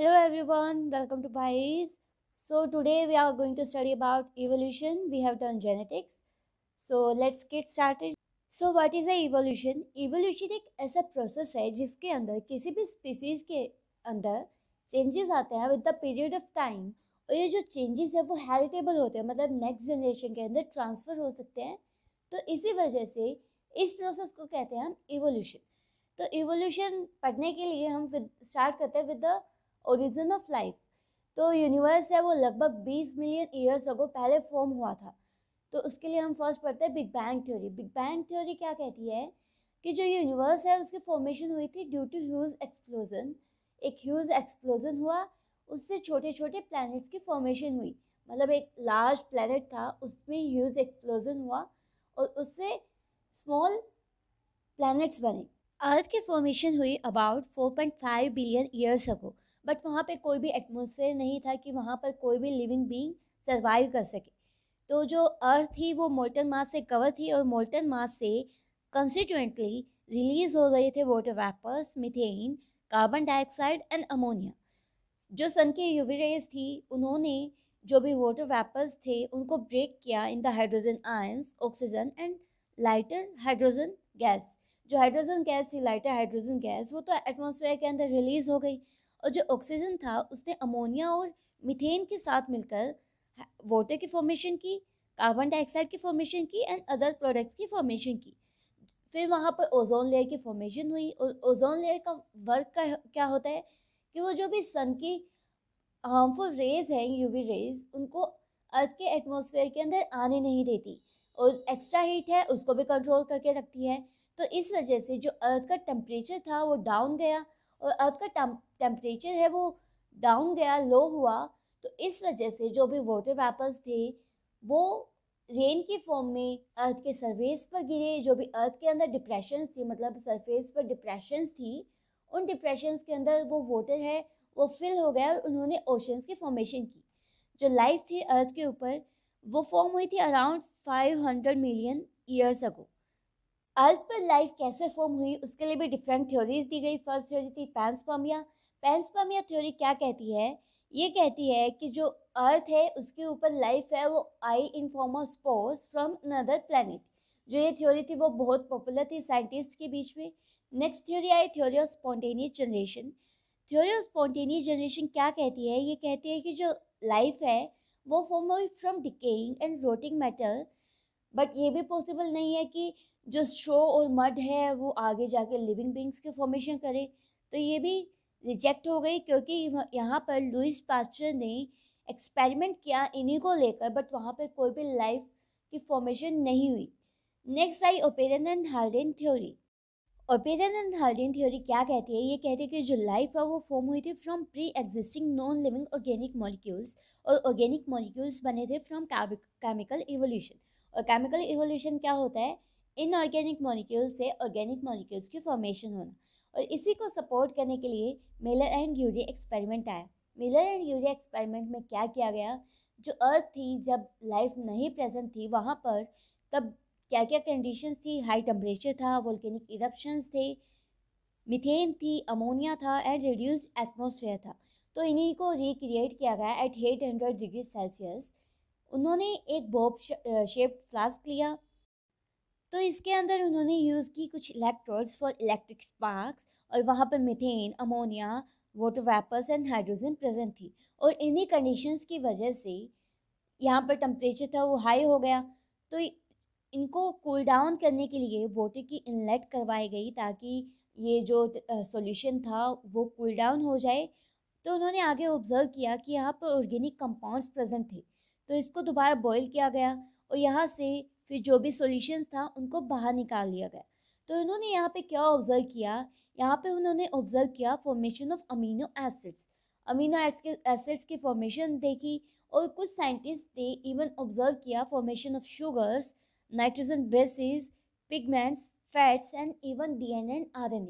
hello everyone welcome to Bhai's so today we are going to study about evolution we have done genetics so let's get started so what is a evolution evolution एक ऐसा process है जिसके अंदर किसी भी species के अंदर changes आते हैं with the period of time और ये जो changes है वो heritable होते हैं मतलब next generation के अंदर transfer हो सकते हैं तो इसी वजह से इस process को कहते हैं हम evolution तो evolution पढ़ने के लिए हम स्टार्ट करते हैं with the origin of life तो यूनिवर्स है वो लगभग 20 मिलियन ईयर्स अगो पहले फॉर्म हुआ था तो उसके लिए हम फर्स्ट पढ़ते हैं big bang theory big bang theory क्या कहती है कि जो यूनिवर्स है उसकी फॉर्मेशन हुई थी ड्यू टू ह्यूज एक्सप्लोजन एक ह्यूज एक्सप्लोजन हुआ उससे छोटे छोटे प्लैनेट्स की फॉर्मेशन हुई मतलब एक लार्ज प्लैनेट था उसमें ह्यूज एक्सप्लोजन हुआ और उससे स्मॉल प्लैनेट्स बने अर्थ की फॉर्मेशन हुई about 4.5 billion years ago but वहाँ पे कोई भी एटमोसफेयर नहीं था कि वहाँ पर कोई भी लिविंग बींग सर्वाइव कर सके तो जो अर्थ थी वो मोल्टन मास से कवर थी और मोल्टन मास से कंस्टिट्यूंटली रिलीज हो रहे थे water vapours methane carbon dioxide and ammonia जो सन के यूवीरेज थी उन्होंने जो भी वाटर वेपर्स थे उनको ब्रेक किया in the hydrogen ions oxygen and lighter hydrogen gas जो हाइड्रोजन गैस थी लाइटर हाइड्रोजन गैस वो तो एटमोसफेयर के अंदर रिलीज़ हो गई और जो ऑक्सीजन था उसने अमोनिया और मिथेन के साथ मिलकर वाटर की फॉर्मेशन की कार्बन डाइऑक्साइड की फॉर्मेशन की एंड अदर प्रोडक्ट्स की फॉर्मेशन की फिर वहाँ पर ओजोन लेयर की फॉर्मेशन हुई और ओजोन लेयर का वर्क का क्या होता है कि वो जो भी सन की हार्मफुल रेज हैं यूवी रेज उनको अर्थ के एटमोसफेयर के अंदर आने नहीं देती और एक्स्ट्रा हीट है उसको भी कंट्रोल करके रखती है तो इस वजह से जो अर्थ का टेम्परेचर था वो डाउन गया और अर्थ का टेम्परेचर है वो डाउन गया लो हुआ तो इस वजह से जो भी वाटर वेपर्स थे वो रेन के फॉर्म में अर्थ के सरफेस पर गिरे जो भी अर्थ के अंदर डिप्रेशन थी मतलब सरफेस पर डिप्रेशंस थी उन डिप्रेशंस के अंदर वो वाटर है वो फिल हो गया और उन्होंने ओशंस की फॉर्मेशन की जो लाइफ थी अर्थ के ऊपर वो फॉर्म हुई थी around hundred million years ago earth पर लाइफ कैसे फॉर्म हुई उसके लिए भी डिफरेंट थ्योरीज दी गई फर्स्ट थ्योरी थी पैंसपामिया पैंसपामिया थ्योरी क्या कहती है ये कहती है कि जो अर्थ है उसके ऊपर लाइफ है वो आई in form of spores from another planet जो ये थ्योरी थी वो बहुत पॉपुलर थी साइंटिस्ट के बीच में नेक्स्ट थ्योरी आई theory of spontaneous generation theory of spontaneous generation क्या कहती है ये कहती है कि जो लाइफ है वो फॉर्म हुई from decaying and rotting matter but ये भी पॉसिबल नहीं है कि जो स्ट्रो और मड है वो आगे जाके लिविंग बींग्स की फॉर्मेशन करे तो ये भी रिजेक्ट हो गई क्योंकि यहाँ पर लुइस पास्टर ने एक्सपेरिमेंट किया इन्हीं को लेकर बट वहाँ पर कोई भी लाइफ की फॉर्मेशन नहीं हुई नेक्स्ट आई Oparin and Haldane theory Oparin and Haldane theory क्या कहती है ये कहती है कि जो लाइफ है वो फॉर्म हुई थी from pre existing non living organic molecules और ऑर्गेनिक मॉलिक्यूल्स बने थे फ्रॉम केमिकल इवोल्यूशन और केमिकल इवोल्यूशन क्या होता है इनऑर्गेनिक मॉलिक्यूल से ऑर्गेनिक मॉलिक्यूल्स की फॉर्मेशन होना और इसी को सपोर्ट करने के लिए मिलर एंड यूरिया एक्सपेरिमेंट आया मिलर एंड यूरिया एक्सपेरिमेंट में क्या किया गया जो अर्थ थी जब लाइफ नहीं प्रेजेंट थी वहाँ पर तब क्या क्या कंडीशंस थी हाई टेम्परेचर था वोल्केनिक इरप्शंस थे मिथेन थी अमोनिया था एंड रिड्यूस्ड एटमोसफेयर था तो इन्हीं को रिक्रिएट किया गया at at hundred degree Celsius उन्होंने एक बॉब शेप फ्लास्क लिया तो इसके अंदर उन्होंने यूज़ की कुछ इलेक्ट्रोड्स फॉर इलेक्ट्रिक स्पार्क्स और वहाँ पर methane ammonia water vapours and hydrogen present थी और इन्हीं कंडीशंस की वजह से यहाँ पर टम्परेचर था वो हाई हो गया तो इनको कूल डाउन करने के लिए वाटर की इनलेट करवाई गई ताकि ये जो सॉल्यूशन था वो कूल डाउन हो जाए तो उन्होंने आगे ऑब्ज़र्व किया कि यहाँ पर ऑर्गेनिक कंपाउंड्स प्रेजेंट थे तो इसको दोबारा बॉईल किया गया और यहाँ से फिर जो भी सोल्यूशंस था उनको बाहर निकाल लिया गया तो इन्होंने यहाँ पे क्या ऑब्ज़र्व किया यहाँ पे उन्होंने ऑब्ज़र्व किया formation of amino acids amino acids के एसिड्स की फॉर्मेशन देखी और कुछ साइंटिस्ट ने इवन ऑब्ज़र्व किया formation of sugars nitrogen bases pigments fats and even D N and A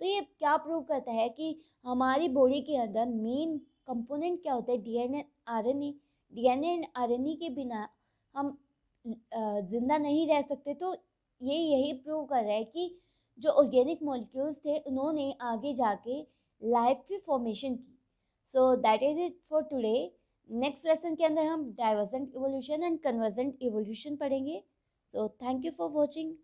तो ये क्या प्रूव करता है कि हमारी बॉडी के अंदर मेन कंपोनेंट क्या होता है D N N R D N A and R N A के बिना हम ज़िंदा नहीं रह सकते तो ये यही प्रूव कर रहा है कि जो ऑर्गेनिक मॉलिक्यूल्स थे उन्होंने आगे जाके लाइफ की फॉर्मेशन की so that is it for today next lesson के अंदर हम divergent evolution and convergent evolution पढ़ेंगे so thank you for watching